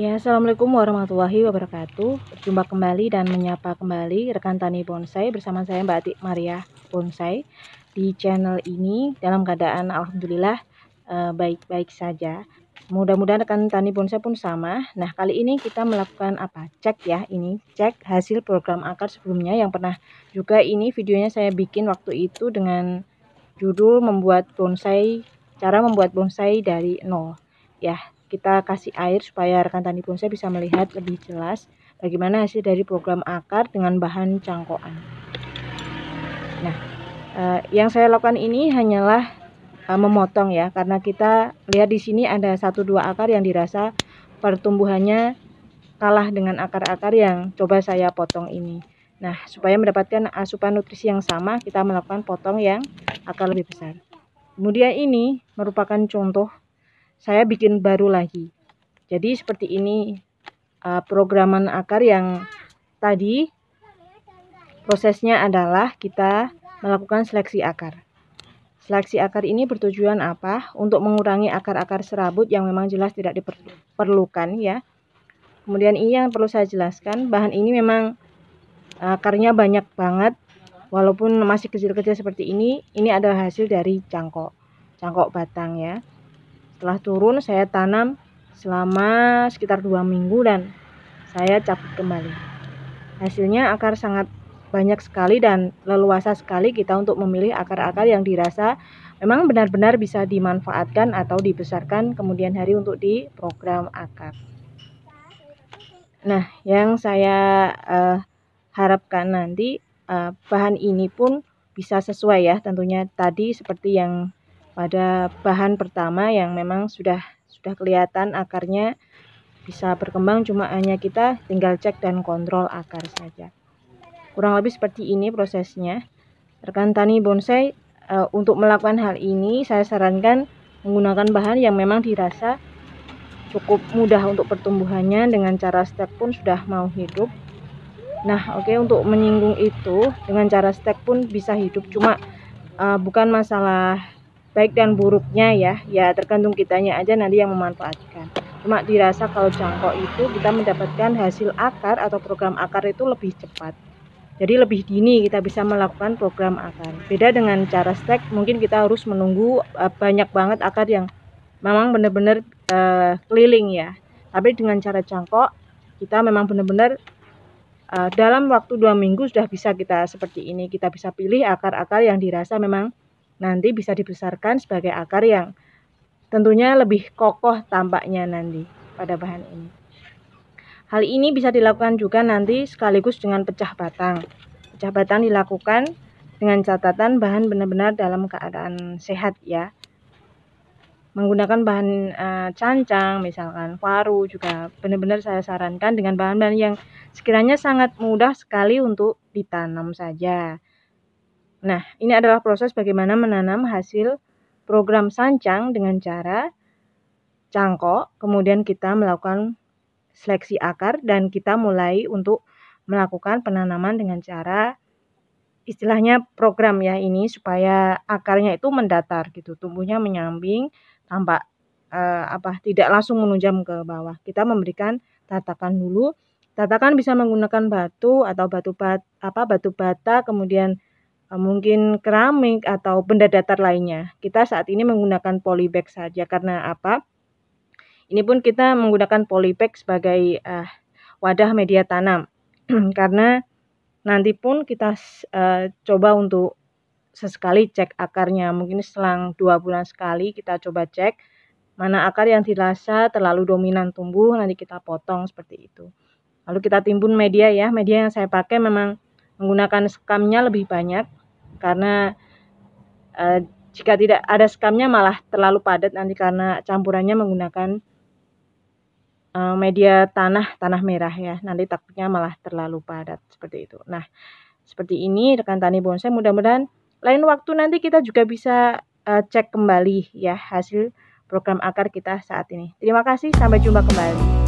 Ya, Assalamualaikum warahmatullahi wabarakatuh. Berjumpa kembali dan menyapa kembali rekan tani bonsai bersama saya Mbak Atik Maria Bonsai di channel ini dalam keadaan alhamdulillah eh, baik-baik saja. Mudah-mudahan rekan tani bonsai pun sama. Nah, kali ini kita melakukan apa? Cek ya, ini cek hasil program akar sebelumnya yang pernah juga ini videonya saya bikin waktu itu dengan judul membuat bonsai cara membuat bonsai dari nol. Ya, kita kasih air supaya rekan tani bonsai bisa melihat lebih jelas bagaimana hasil dari program akar dengan bahan cangkokan. Nah, eh, yang saya lakukan ini hanyalah eh, memotong ya, karena kita lihat di sini ada satu dua akar yang dirasa pertumbuhannya kalah dengan akar-akar yang coba saya potong ini. Nah, supaya mendapatkan asupan nutrisi yang sama, kita melakukan potong yang akar lebih besar. Kemudian ini merupakan contoh saya bikin baru lagi jadi seperti ini uh, programan akar yang tadi prosesnya adalah kita melakukan seleksi akar Seleksi akar ini bertujuan apa? Untuk mengurangi akar-akar serabut yang memang jelas tidak diperlukan ya. Kemudian ini yang perlu saya jelaskan, bahan ini memang akarnya banyak banget. Walaupun masih kecil-kecil seperti ini, ini adalah hasil dari cangkok, cangkok batang ya. Setelah turun saya tanam selama sekitar dua minggu dan saya cabut kembali. Hasilnya akar sangat banyak sekali dan leluasa sekali kita untuk memilih akar-akar yang dirasa memang benar-benar bisa dimanfaatkan atau dibesarkan kemudian hari untuk di program akar. Nah, yang saya uh, harapkan nanti uh, bahan ini pun bisa sesuai ya tentunya tadi seperti yang pada bahan pertama yang memang sudah sudah kelihatan akarnya bisa berkembang cuma hanya kita tinggal cek dan kontrol akar saja kurang lebih seperti ini prosesnya rekan tani bonsai e, untuk melakukan hal ini saya sarankan menggunakan bahan yang memang dirasa cukup mudah untuk pertumbuhannya dengan cara stek pun sudah mau hidup nah oke okay, untuk menyinggung itu dengan cara stek pun bisa hidup cuma e, bukan masalah baik dan buruknya ya ya tergantung kitanya aja nanti yang memanfaatkan cuma dirasa kalau jangkok itu kita mendapatkan hasil akar atau program akar itu lebih cepat jadi lebih dini kita bisa melakukan program akar beda dengan cara stek mungkin kita harus menunggu eh, banyak banget akar yang memang benar-benar uh, keliling ya tapi dengan cara jangkok kita memang benar-benar uh, dalam waktu dua minggu sudah bisa kita seperti ini kita bisa pilih akar-akar yang dirasa memang nanti bisa dibesarkan sebagai akar yang tentunya lebih kokoh tampaknya nanti pada bahan ini. Hal ini bisa dilakukan juga nanti sekaligus dengan pecah batang. Pecah batang dilakukan dengan catatan bahan benar-benar dalam keadaan sehat ya. Menggunakan bahan e, cancang misalkan paru juga benar-benar saya sarankan dengan bahan-bahan yang sekiranya sangat mudah sekali untuk ditanam saja Nah, ini adalah proses bagaimana menanam hasil program sancang dengan cara cangkok, kemudian kita melakukan seleksi akar dan kita mulai untuk melakukan penanaman dengan cara istilahnya program ya ini supaya akarnya itu mendatar gitu, tumbuhnya menyambing tampak eh, apa tidak langsung menunjam ke bawah. Kita memberikan tatakan dulu. Tatakan bisa menggunakan batu atau batu bat apa batu bata kemudian Eh, mungkin keramik atau benda datar lainnya. Kita saat ini menggunakan polybag saja karena apa? Ini pun kita menggunakan polybag sebagai uh, wadah media tanam karena nanti pun kita uh, coba untuk sesekali cek akarnya. Mungkin selang dua bulan sekali kita coba cek mana akar yang dirasa terlalu dominan tumbuh nanti kita potong seperti itu. Lalu kita timbun media ya. Media yang saya pakai memang menggunakan sekamnya lebih banyak karena uh, jika tidak ada skamnya malah terlalu padat nanti karena campurannya menggunakan uh, media tanah tanah merah ya nanti takutnya malah terlalu padat seperti itu nah seperti ini rekan tani bonsai mudah-mudahan lain waktu nanti kita juga bisa uh, cek kembali ya hasil program akar kita saat ini terima kasih sampai jumpa kembali